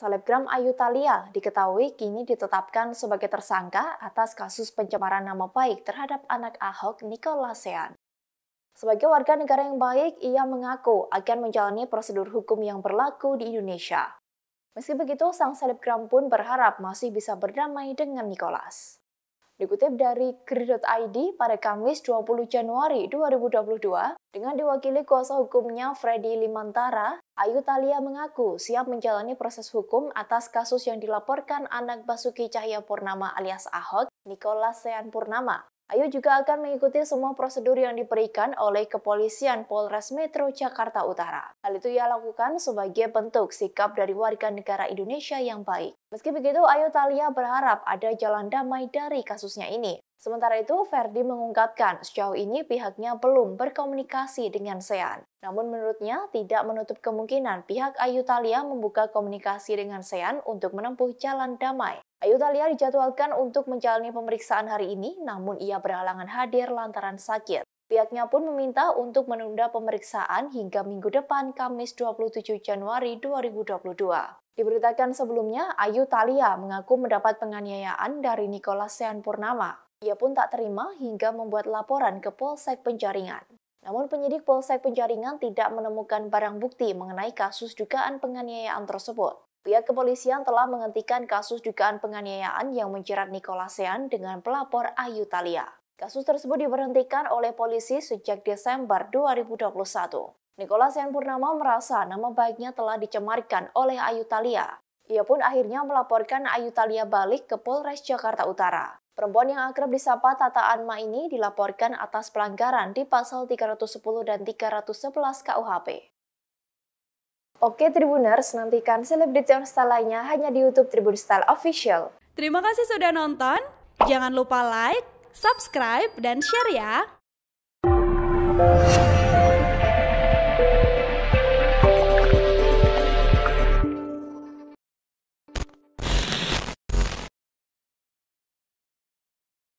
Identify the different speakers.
Speaker 1: selebgram Ayu Thalia diketahui kini ditetapkan sebagai tersangka atas kasus pencemaran nama baik terhadap anak Ahok Nikolasean. Sebagai warga negara yang baik, ia mengaku akan menjalani prosedur hukum yang berlaku di Indonesia. Meski begitu, sang selebgram pun berharap masih bisa berdamai dengan Nicholas. Dikutip dari Kri.id pada Kamis 20 Januari 2022, dengan diwakili kuasa hukumnya Freddy Limantara, Ayu Thalia mengaku siap menjalani proses hukum atas kasus yang dilaporkan anak Basuki Cahaya Purnama alias Ahok, Nicholas Sean Purnama. Ayu juga akan mengikuti semua prosedur yang diberikan oleh kepolisian Polres Metro Jakarta Utara. Hal itu ia lakukan sebagai bentuk sikap dari warga negara Indonesia yang baik. Meski begitu, Ayu Talia berharap ada jalan damai dari kasusnya ini. Sementara itu, Ferdi mengungkapkan sejauh ini pihaknya belum berkomunikasi dengan Sean. Namun menurutnya tidak menutup kemungkinan pihak Ayu Thalia membuka komunikasi dengan Sean untuk menempuh jalan damai. Ayu Thalia dijadwalkan untuk menjalani pemeriksaan hari ini, namun ia berhalangan hadir lantaran sakit. Pihaknya pun meminta untuk menunda pemeriksaan hingga minggu depan Kamis 27 Januari 2022. Diberitakan sebelumnya, Ayu Thalia mengaku mendapat penganiayaan dari Nicholas Sean Purnama. Ia pun tak terima hingga membuat laporan ke Polsek Penjaringan. Namun penyidik Polsek Penjaringan tidak menemukan barang bukti mengenai kasus dugaan penganiayaan tersebut. Pihak kepolisian telah menghentikan kasus dugaan penganiayaan yang menjerat Nikolasean dengan pelapor Ayu Talia. Kasus tersebut diberhentikan oleh polisi sejak Desember 2021. Nikolasean Purnama merasa nama baiknya telah dicemarkan oleh Ayu Talia. Ia pun akhirnya melaporkan Ayu Thalia balik ke Polres Jakarta Utara. Perempuan yang akrab disapa Tata Anma ini dilaporkan atas pelanggaran di pasal 310 dan 311 KUHP. Oke Tribuners, nantikan selebriti on style lainnya hanya di YouTube Tribun Style Official. Terima kasih sudah nonton. Jangan lupa like, subscribe, dan share ya.